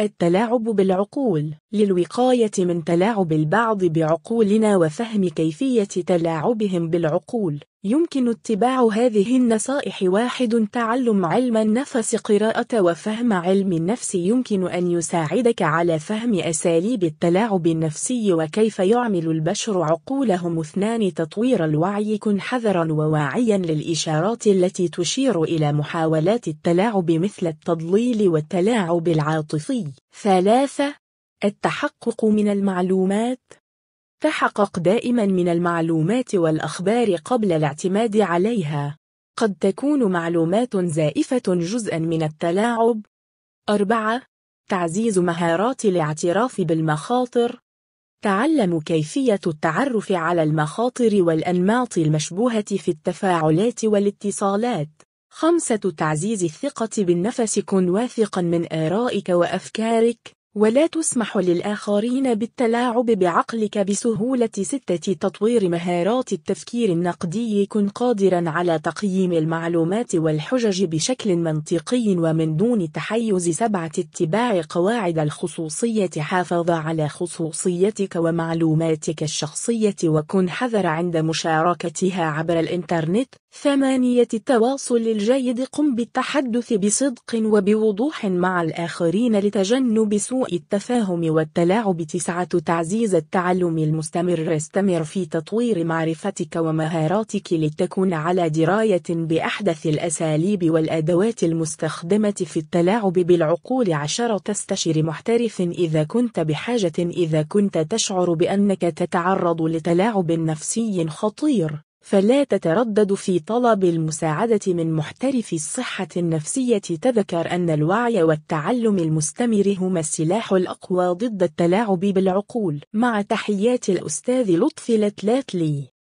التلاعب بالعقول للوقاية من تلاعب البعض بعقولنا وفهم كيفية تلاعبهم بالعقول يمكن اتباع هذه النصائح واحد تعلم علم النفس قراءة وفهم علم النفس يمكن أن يساعدك على فهم أساليب التلاعب النفسي وكيف يعمل البشر عقولهم اثنان تطوير الوعي كن حذرا وواعيا للإشارات التي تشير إلى محاولات التلاعب مثل التضليل والتلاعب العاطفي ثلاثة التحقق من المعلومات تحقق دائما من المعلومات والأخبار قبل الاعتماد عليها قد تكون معلومات زائفة جزءا من التلاعب 4. تعزيز مهارات الاعتراف بالمخاطر تعلم كيفية التعرف على المخاطر والأنماط المشبوهة في التفاعلات والاتصالات 5. تعزيز الثقة بالنفس كن واثقا من آرائك وأفكارك ولا تسمح للآخرين بالتلاعب بعقلك بسهولة ستة تطوير مهارات التفكير النقدي كن قادرا على تقييم المعلومات والحجج بشكل منطقي ومن دون تحيز سبعة اتباع قواعد الخصوصية حافظ على خصوصيتك ومعلوماتك الشخصية وكن حذر عند مشاركتها عبر الإنترنت ثمانية التواصل الجيد قم بالتحدث بصدق وبوضوح مع الآخرين لتجنب سوء التفاهم والتلاعب تسعة تعزيز التعلم المستمر استمر في تطوير معرفتك ومهاراتك لتكون على دراية بأحدث الأساليب والأدوات المستخدمة في التلاعب بالعقول عشرة تستشر محترف إذا كنت بحاجة إذا كنت تشعر بأنك تتعرض لتلاعب نفسي خطير فلا تتردد في طلب المساعدة من محترف الصحة النفسية تذكر أن الوعي والتعلم المستمر هما السلاح الأقوى ضد التلاعب بالعقول مع تحيات الأستاذ لطفي لتلاتلي